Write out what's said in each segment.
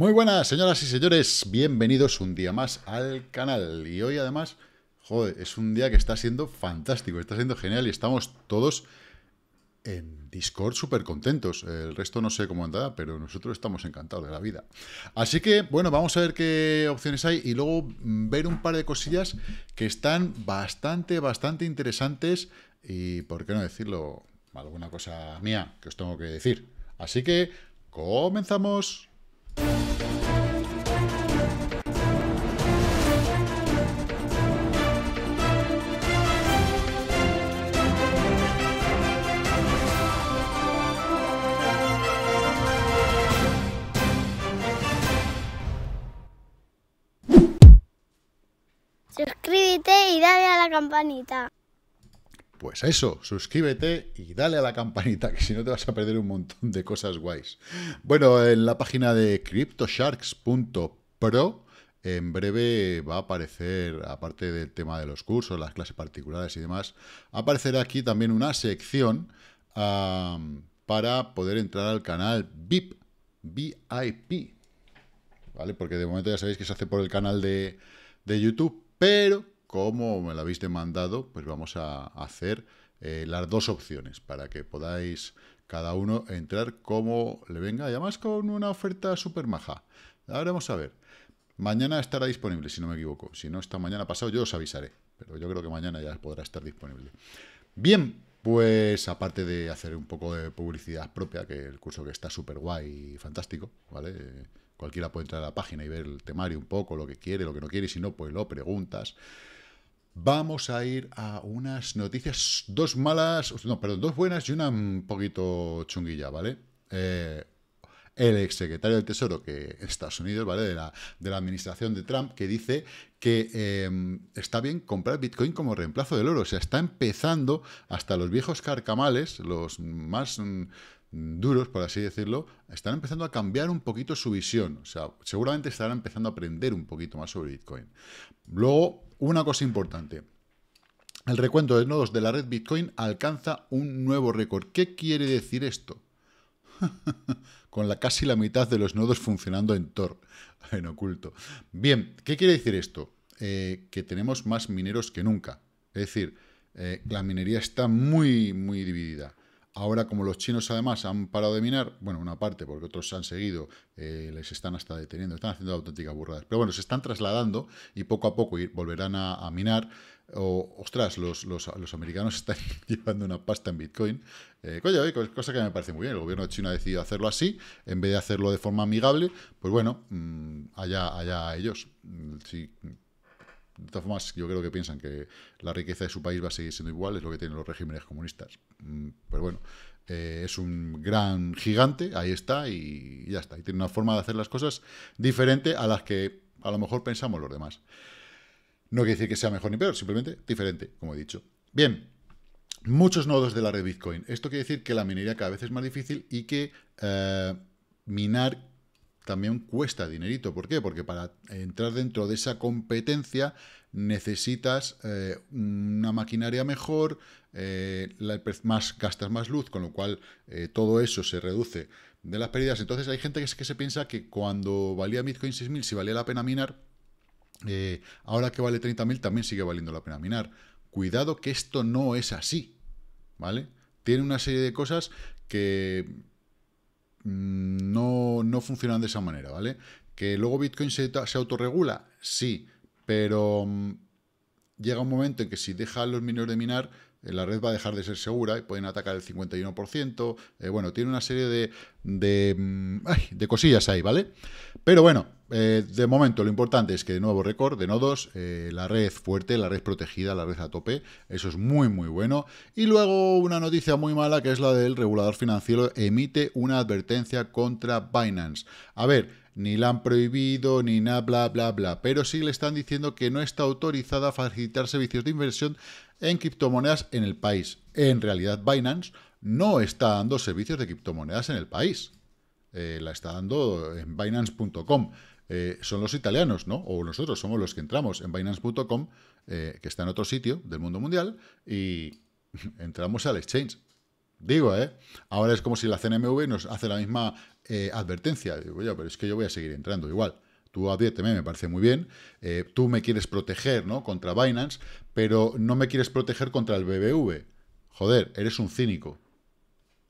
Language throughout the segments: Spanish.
Muy buenas, señoras y señores, bienvenidos un día más al canal. Y hoy además, joder, es un día que está siendo fantástico, está siendo genial y estamos todos en Discord súper contentos. El resto no sé cómo andará, pero nosotros estamos encantados de la vida. Así que, bueno, vamos a ver qué opciones hay y luego mm, ver un par de cosillas que están bastante, bastante interesantes y, ¿por qué no decirlo? Alguna cosa mía que os tengo que decir. Así que, comenzamos. campanita. Pues eso, suscríbete y dale a la campanita, que si no te vas a perder un montón de cosas guays. Bueno, en la página de cryptosharks.pro en breve va a aparecer, aparte del tema de los cursos, las clases particulares y demás, aparecerá aquí también una sección para poder entrar al canal VIP, VIP, ¿vale? Porque de momento ya sabéis que se hace por el canal de, de YouTube, pero como me lo habéis demandado, pues vamos a hacer eh, las dos opciones para que podáis cada uno entrar como le venga, y además con una oferta súper maja. Ahora vamos a ver. Mañana estará disponible, si no me equivoco. Si no está mañana pasado, yo os avisaré. Pero yo creo que mañana ya podrá estar disponible. Bien, pues aparte de hacer un poco de publicidad propia, que el curso que está súper guay y fantástico, ¿vale? Cualquiera puede entrar a la página y ver el temario un poco, lo que quiere, lo que no quiere, si no, pues lo preguntas. Vamos a ir a unas noticias, dos malas, no, perdón, dos buenas y una un poquito chunguilla, ¿vale? Eh, el exsecretario del Tesoro que Estados Unidos, ¿vale? De la, de administración de Trump, que dice que em, está bien comprar Bitcoin como reemplazo del oro. O sea, está empezando hasta los viejos carcamales, los más mm, duros, por así decirlo, están empezando a cambiar un poquito su visión. O sea, seguramente estarán empezando a aprender un poquito más sobre Bitcoin. Luego, una cosa importante. El recuento de nodos de la red Bitcoin alcanza un nuevo récord. ¿Qué quiere decir esto? Con la casi la mitad de los nodos funcionando en Tor, en oculto. Bien, ¿qué quiere decir esto? Eh, que tenemos más mineros que nunca. Es decir, eh, la minería está muy, muy dividida. Ahora, como los chinos además han parado de minar, bueno, una parte, porque otros han seguido, eh, les están hasta deteniendo, están haciendo auténticas burradas. Pero bueno, se están trasladando y poco a poco volverán a, minar. ostras, los, los, americanos están llevando una pasta en Bitcoin. Eh, cosa que me parece muy bien. El gobierno chino ha decidido hacerlo así, en vez de hacerlo de forma amigable. Pues bueno, mm, allá, allá ellos. Mm, sí, de todas formas, yo creo que piensan que la riqueza de su país va a seguir siendo igual, es lo que tienen los regímenes comunistas. Mm, pero bueno, eh, es un gran gigante, ahí está y ya está. Y tiene una forma de hacer las cosas diferente a las que a lo mejor pensamos los demás. No quiere decir que sea mejor ni peor, simplemente diferente, como he dicho. Bien, muchos nodos de la red Bitcoin. Esto quiere decir que la minería cada vez es más difícil y que eh, minar también cuesta dinerito. ¿Por qué? Porque para entrar dentro de esa competencia necesitas eh, una maquinaria mejor, eh, más, gastas más luz, con lo cual eh, todo eso se reduce de las pérdidas. Entonces hay gente que, es que se piensa que cuando valía Bitcoin 6.000, si valía la pena minar, ahora que vale 30.000 también sigue valiendo la pena minar. Cuidado que esto no es así, ¿vale? Tiene una serie de cosas que Mm, no, no funcionan de esa manera, ¿vale? ¿Que luego Bitcoin se, autorregula? Sí, pero mm, llega un momento en que si dejan los mineros de minar, eh, la red va a dejar de ser segura y pueden atacar el 51%. Eh, bueno, tiene una serie de, de mm, cosillas ahí, ¿vale? Pero bueno, eh, de momento lo importante es que de nuevo récord de nodos, eh, la red fuerte, la red protegida, la red a tope, eso es muy muy bueno. Y luego una noticia muy mala que es la del regulador financiero emite una advertencia contra Binance. A ver, ni la han prohibido, ni nada, bla, bla, bla. Pero sí le están diciendo que no está autorizada a facilitar servicios de inversión en criptomonedas en el país. En realidad, Binance no está dando servicios de criptomonedas en el país. Eh, la está dando en binance.com. Eh, son los italianos, ¿no? O nosotros somos los que entramos en Binance.com, eh, que está en otro sitio del mundo mundial, y entramos al exchange. Digo, ¿eh? Ahora es como si la CNMV nos hace la misma eh, advertencia. Digo, yo pero es que yo voy a seguir entrando igual. Tú adviérteme, me parece muy bien. tú me quieres proteger, ¿no? Contra Binance, pero no me quieres proteger contra el BBV. Joder, eres un cínico.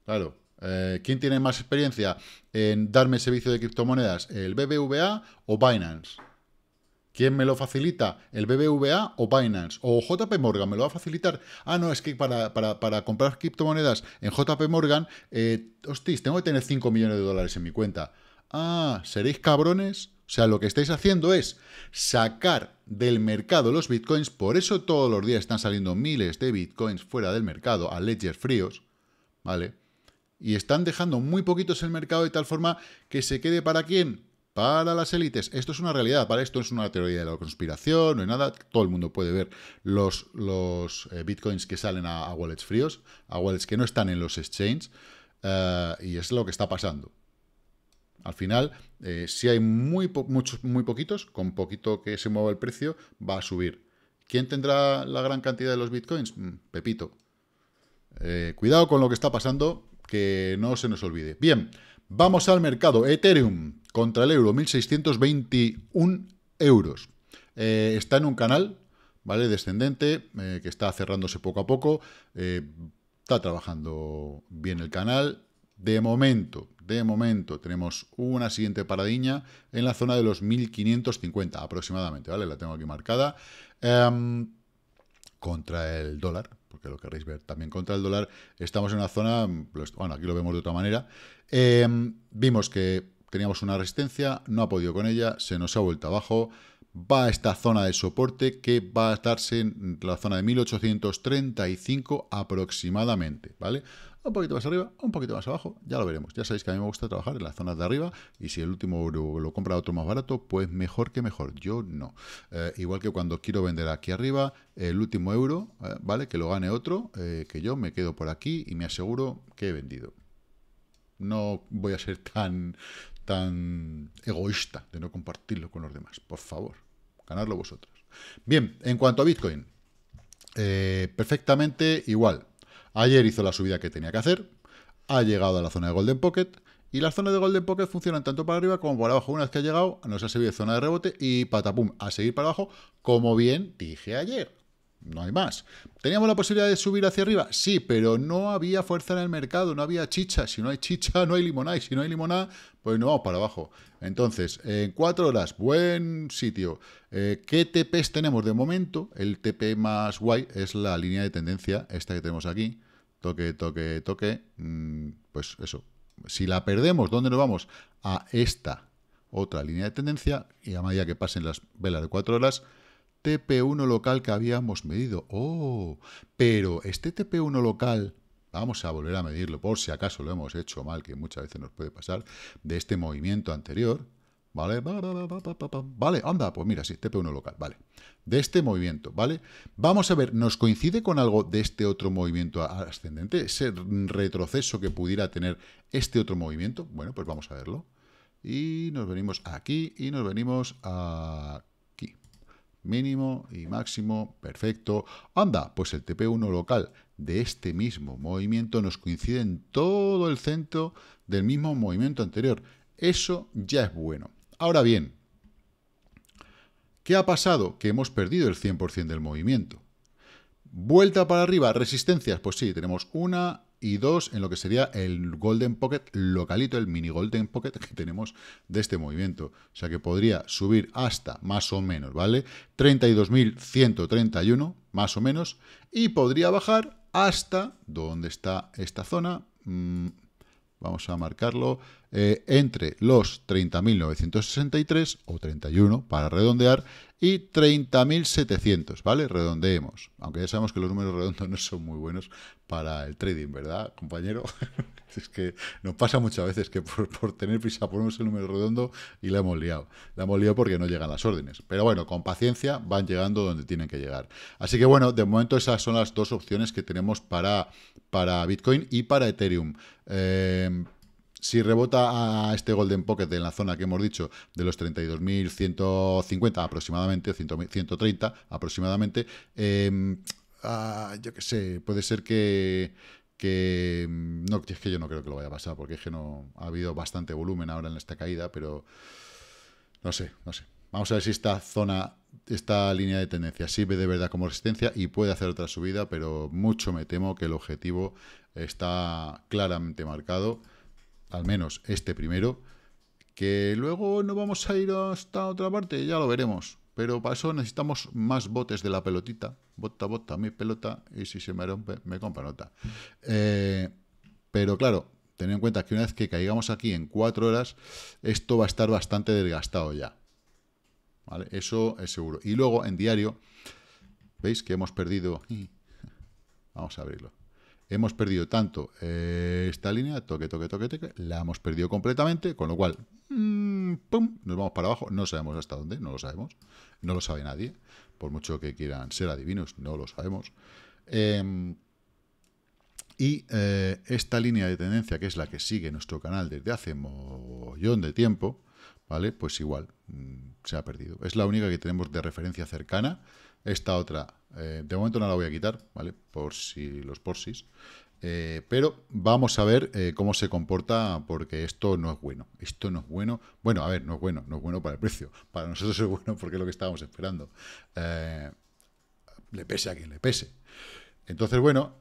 Claro. Eh, ¿Quién tiene más experiencia en darme servicio de criptomonedas? ¿El BBVA o Binance? ¿Quién me lo facilita? ¿El BBVA o Binance? ¿O JP Morgan me lo va a facilitar? Ah, no, es que para, comprar criptomonedas en JP Morgan, eh, hostis, tengo que tener 5 millones de dólares en mi cuenta. Ah, ¿seréis cabrones? O sea, lo que estáis haciendo es sacar del mercado los bitcoins, por eso todos los días están saliendo miles de bitcoins fuera del mercado a ledgers fríos, ¿vale? y están dejando muy poquitos el mercado de tal forma que se quede para quién? Para las élites. Esto es una realidad, para esto es una teoría de la conspiración, no hay nada. Todo el mundo puede ver los, los eh, bitcoins que salen a, wallets fríos, a wallets que no están en los exchanges, eh, y es lo que está pasando. Al final, eh, si hay muy, muchos, muy poquitos, con poquito que se mueva el precio, va a subir. ¿Quién tendrá la gran cantidad de los bitcoins? Mm, Pepito. cuidado con lo que está pasando, que no se nos olvide. Bien, vamos al mercado. Ethereum contra el euro, 1.621 euros. Eh, está en un canal, ¿vale? Descendente, eh, que está cerrándose poco a poco. Eh, está trabajando bien el canal. De momento, de momento, tenemos una siguiente paradiña en la zona de los 1.550 aproximadamente, ¿vale? La tengo aquí marcada. Em, contra el dólar, que lo queréis ver también contra el dólar, estamos en una zona, bueno, aquí lo vemos de otra manera, em, vimos que teníamos una resistencia, no ha podido con ella, se nos ha vuelto abajo, va a esta zona de soporte que va a estarse en la zona de 1835 aproximadamente, ¿vale? un poquito más arriba, un poquito más abajo, ya lo veremos. Ya sabéis que a mí me gusta trabajar en las zonas de arriba y si el último euro lo compra otro más barato, pues mejor que mejor. Yo no. Eh, igual que cuando quiero vender aquí arriba, el último euro, eh, ¿vale? Que lo gane otro, eh, que yo me quedo por aquí y me aseguro que he vendido. No voy a ser tan, tan egoísta de no compartirlo con los demás. Por favor, ganarlo vosotros. Bien, en cuanto a Bitcoin, perfectamente igual. Ayer hizo la subida que tenía que hacer, ha llegado a la zona de Golden Pocket, y las zonas de Golden Pocket funcionan tanto para arriba como para abajo. Una vez que ha llegado, nos ha servido zona de rebote y patapum, a seguir para abajo, como bien dije ayer no hay más. ¿Teníamos la posibilidad de subir hacia arriba? Sí, pero no había fuerza en el mercado, no había chicha. Si no hay chicha, no hay limonada. Y si no hay limonada, pues no vamos para abajo. Entonces, en cuatro horas, buen sitio. Eh, ¿Qué TPs tenemos de momento? El TP más guay es la línea de tendencia, esta que tenemos aquí. Toque, toque, toque. Mm, pues eso. Si la perdemos, ¿dónde nos vamos? A esta otra línea de tendencia. Y a medida que pasen las velas de cuatro horas, TP1 local que habíamos medido. ¡Oh! Pero este TP1 local, vamos a volver a medirlo por si acaso lo hemos hecho mal, que muchas veces nos puede pasar, de este movimiento anterior, ¿vale? Vale, anda, pues mira, sí, TP1 local, vale. De este movimiento, ¿vale? Vamos a ver, ¿nos coincide con algo de este otro movimiento ascendente? Ese retroceso que pudiera tener este otro movimiento. Bueno, pues vamos a verlo. Y nos venimos aquí y nos venimos a mínimo y máximo, perfecto. Anda, pues el TP1 local de este mismo movimiento nos coincide en todo el centro del mismo movimiento anterior. Eso ya es bueno. Ahora bien, ¿qué ha pasado? Que hemos perdido el 100% del movimiento. Vuelta para arriba, resistencias, pues sí, tenemos una, y dos en lo que sería el Golden Pocket localito, el mini Golden Pocket que tenemos de este movimiento. O sea que podría subir hasta más o menos, ¿vale? 32.131, más o menos, y podría bajar hasta donde está esta zona. Mm, vamos a marcarlo, eh, entre los 30.963 o 31 para redondear y 30.700, ¿vale? Redondeemos, aunque ya sabemos que los números redondos no son muy buenos para el trading, ¿verdad, compañero? Es que nos pasa muchas veces que por, tener prisa ponemos el número redondo y la hemos liado. La hemos liado porque no llegan las órdenes. Pero bueno, con paciencia van llegando donde tienen que llegar. Así que bueno, de momento esas son las dos opciones que tenemos para, para Bitcoin y para Ethereum. Em, si rebota a este Golden Pocket en la zona que hemos dicho de los 32.150 aproximadamente, 130 aproximadamente, em, ah, yo qué sé, puede ser que que mm, no, es que yo no creo que lo vaya a pasar, porque es que no ha habido bastante volumen ahora en esta caída, pero no sé, no sé. Vamos a ver si esta zona, esta línea de tendencia sirve de verdad como resistencia y puede hacer otra subida, pero mucho me temo que el objetivo está claramente marcado, al menos este primero, que luego no vamos a ir hasta otra parte, ya lo veremos. Pero para eso necesitamos más botes de la pelotita. Bota, bota, mi pelota. Y si se me rompe, me compro nota. Eh, pero claro, tened en cuenta que una vez que caigamos aquí en cuatro horas, esto va a estar bastante desgastado ya. Eso es seguro. Y luego en diario, ¿veis que hemos perdido? Vamos a abrirlo. Hemos perdido tanto eh, esta línea, toque, toque, toque, toque. La hemos perdido completamente, con lo cual nos vamos para abajo. No sabemos hasta dónde, no lo sabemos. No lo sabe nadie. Por mucho que quieran ser adivinos, no lo sabemos. Em, y eh, esta línea de tendencia, que es la que sigue nuestro canal desde hace mollón de tiempo, ¿vale? Pues igual, mm, se ha perdido. Es la única que tenemos de referencia cercana. Esta otra, eh, de momento no la voy a quitar, ¿vale? Por si los porsis. Eh, pero vamos a ver eh, cómo se comporta, porque esto no es bueno. Esto no es bueno. Bueno, a ver, no es bueno, no es bueno para el precio. Para nosotros es bueno porque es lo que estábamos esperando. Eh, le pese a quien le pese. Entonces, bueno,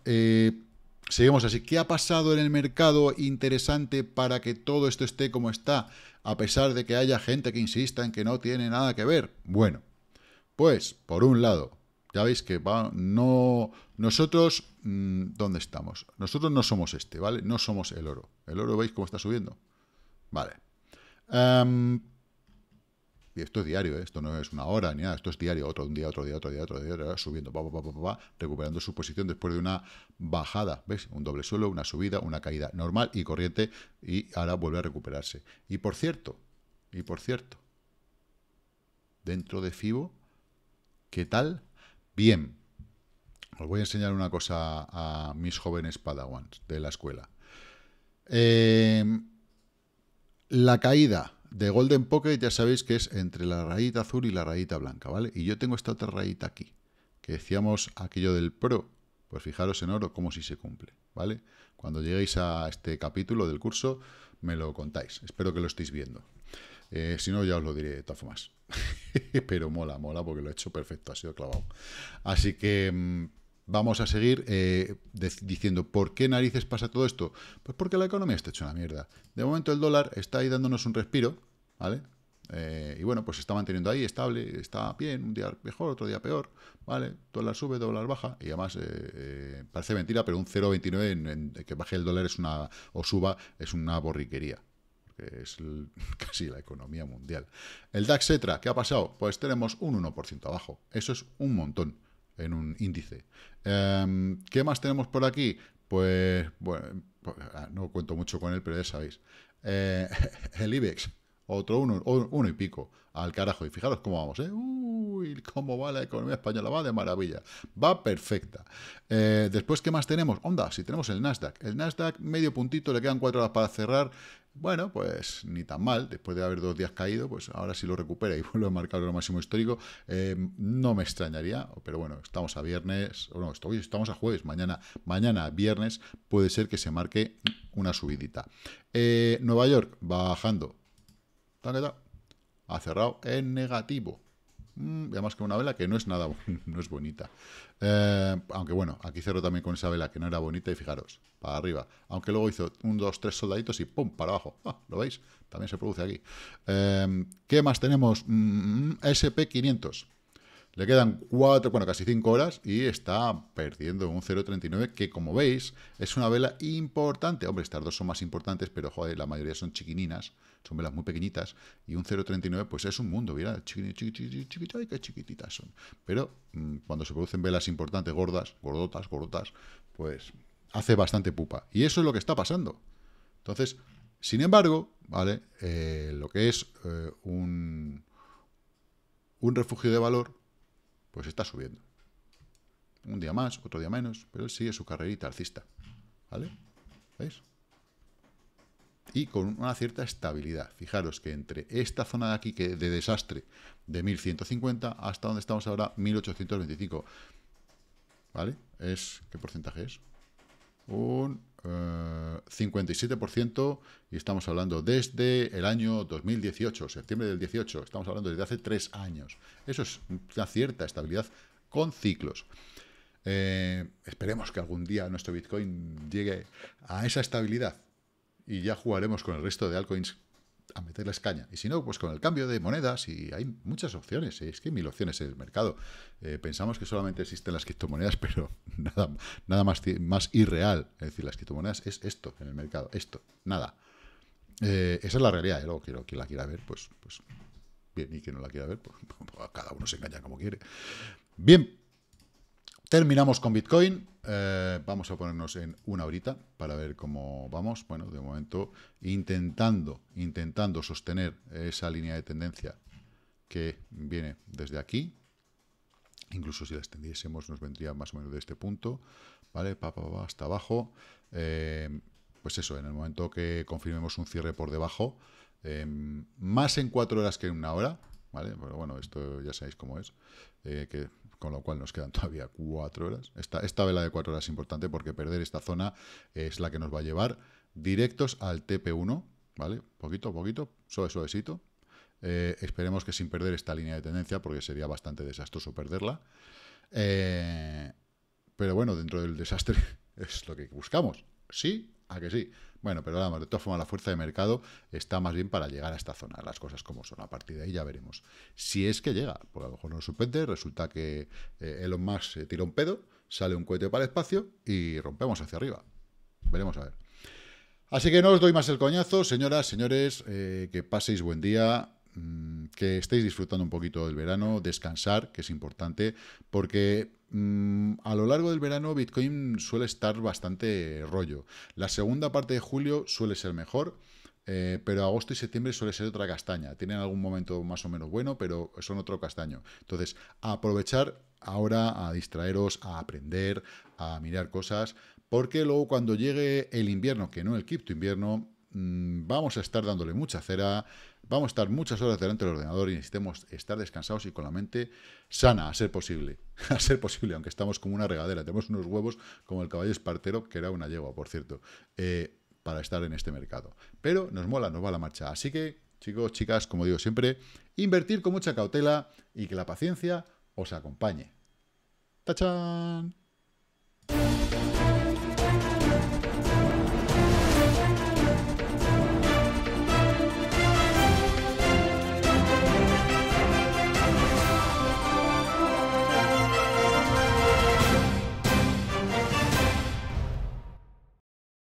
seguimos así. ¿Qué ha pasado en el mercado interesante para que todo esto esté como está? A pesar de que haya gente que insista en que no tiene nada que ver. Bueno, pues, por un lado, ya veis que va, no. Nosotros, mm, ¿dónde estamos? Nosotros no somos este, ¿vale? No somos el oro. El oro, ¿veis cómo está subiendo? Vale. Em, y esto es diario, ¿eh? esto no es una hora ni nada, esto es diario, otro día, otro día, otro día, otro día, otro subiendo, pa, pa, pa, recuperando su posición después de una bajada, ¿ves? Un doble suelo, una subida, una caída normal y corriente y ahora vuelve a recuperarse. Y por cierto, y por cierto, dentro de FIBO, ¿qué tal Bien, os voy a enseñar una cosa a mis jóvenes padawans de la escuela. Em, la caída de Golden Pocket ya sabéis que es entre la rayita azul y la rayita blanca, ¿vale? Y yo tengo esta otra rayita aquí, que decíamos aquello del pro, pues fijaros en oro como si se cumple, ¿vale? Cuando lleguéis a este capítulo del curso me lo contáis, espero que lo estéis viendo. Eh, si no, ya os lo diré de más. Pero mola, mola, porque lo he hecho perfecto, ha sido clavado. Así que mm, vamos a seguir eh, diciendo, ¿por qué narices pasa todo esto? Pues porque la economía está hecha una mierda. De momento el dólar está ahí dándonos un respiro, ¿vale? Eh, y bueno, pues se está manteniendo ahí, estable, está bien, un día mejor, otro día peor, ¿vale? Dólar sube, dólar baja, y además parece mentira, pero un 0,29 en, que baje el dólar es una, o suba es una borriquería, que es casi la economía mundial. El DAX ETRA, ¿qué ha pasado? Pues tenemos un 1% abajo. Eso es un montón en un índice. Em, ¿Qué más tenemos por aquí? Pues, bueno, pues, ah, no cuento mucho con él, pero ya sabéis. Eh, el IBEX, otro uno, uno y pico. Al carajo. Y fijaros cómo vamos, ¿eh? Uy, cómo va la economía española. Va de maravilla. Va perfecta. Eh, después, ¿qué más tenemos? Onda, si tenemos el Nasdaq. El Nasdaq, medio puntito, le quedan cuatro horas para cerrar. Bueno, pues ni tan mal, después de haber dos días caído, pues ahora si sí lo recupera y vuelve a marcar el máximo histórico, eh, no me extrañaría, pero bueno, estamos a viernes, bueno, estamos a jueves, mañana, mañana viernes puede ser que se marque una subidita. Eh, Nueva York bajando, ha cerrado en negativo. veamos mm, además que una vela que no es nada, no es bonita. Eh, aunque bueno, aquí cerró también con esa vela que no era bonita y fijaros, para arriba. Aunque luego hizo un, dos, tres soldaditos y ¡pum! para abajo. Ah, ¿Lo veis? También se produce aquí. Eh, ¿Qué más tenemos? Mm, mm, SP500. Le quedan cuatro, bueno, casi cinco horas y está perdiendo un 0,39 que como veis es una vela importante. Hombre, estas dos son más importantes, pero joder, la mayoría son chiquininas, son velas muy pequeñitas y un 0,39 pues es un mundo, mira, chiquitita, qué chiquititas son. Pero mm, cuando se producen velas importantes, gordas, gordotas, gordas, pues hace bastante pupa. Y eso es lo que está pasando. Entonces, sin embargo, ¿vale? Eh, lo que es eh, un, un refugio de valor pues está subiendo. Un día más, otro día menos, pero él sigue su carrerita alcista. ¿Vale? ¿Veis? Y con una cierta estabilidad. Fijaros que entre esta zona de aquí, que de desastre, de 1150 hasta donde estamos ahora, 1825. ¿Vale? Es, ¿Qué porcentaje es? Un 57% eh, y estamos hablando desde el año 2018, septiembre del 18, estamos hablando desde hace tres años. Eso es una cierta estabilidad con ciclos. Eh, esperemos que algún día nuestro Bitcoin llegue a esa estabilidad y ya jugaremos con el resto de altcoins a meter meterles caña. Y si no, pues con el cambio de monedas y hay muchas opciones. ¿eh? Es que mil opciones en el mercado. Eh, pensamos que solamente existen las criptomonedas, pero nada, nada más, más irreal. Es decir, las criptomonedas es esto en el mercado, esto, nada. Eh, esa es la realidad. Luego, quiero, quien la quiera ver, pues, pues bien. Y quien no la quiera ver, pues cada uno se engaña como quiere. Bien, Terminamos con Bitcoin. Eh, vamos a ponernos en una horita para ver cómo vamos. Bueno, de momento intentando, intentando sostener esa línea de tendencia que viene desde aquí. Incluso si la extendiésemos nos vendría más o menos de este punto. ¿Vale? hasta abajo. Eh, pues eso, en el momento que confirmemos un cierre por debajo, em, más en cuatro horas que en una hora, ¿vale? Pero bueno, esto ya sabéis cómo es, eh, que con lo cual nos quedan todavía cuatro horas. Esta, esta vela de cuatro horas es importante porque perder esta zona es la que nos va a llevar directos al TP1, ¿vale? Poquito a poquito, suave, suavecito. Eh, esperemos que sin perder esta línea de tendencia, porque sería bastante desastroso perderla. Eh, pero bueno, dentro del desastre es lo que buscamos, ¿sí ¿A que sí? Bueno, pero vamos, de todas formas la fuerza de mercado está más bien para llegar a esta zona, las cosas como son. A partir de ahí ya veremos. Si es que llega, porque a lo mejor no sorprende, resulta que eh, Elon Musk se tira un pedo, sale un cohete para el espacio y rompemos hacia arriba. Veremos a ver. Así que no os doy más el coñazo, señoras, señores, eh, que paséis buen día, Mm, que estéis disfrutando un poquito del verano, descansar, que es importante, porque mm, a lo largo del verano Bitcoin suele estar bastante rollo. La segunda parte de julio suele ser mejor. Eh, pero agosto y septiembre suele ser otra castaña. Tienen algún momento más o menos bueno, pero son otro castaño. Entonces, aprovechar ahora a distraeros, a aprender, a mirar cosas, porque luego cuando llegue el invierno, que no el cripto invierno, Mm, vamos a estar dándole mucha cera, vamos a estar muchas horas delante del ordenador y necesitemos estar descansados y con la mente sana, a ser posible, a ser posible, aunque estamos como una regadera, tenemos unos huevos como el caballo espartero, que era una yegua, por cierto, eh, para estar en este mercado. Pero nos mola, nos va la marcha. Así que, chicos, chicas, como digo siempre, invertir con mucha cautela y que la paciencia os acompañe. ¡Tachán!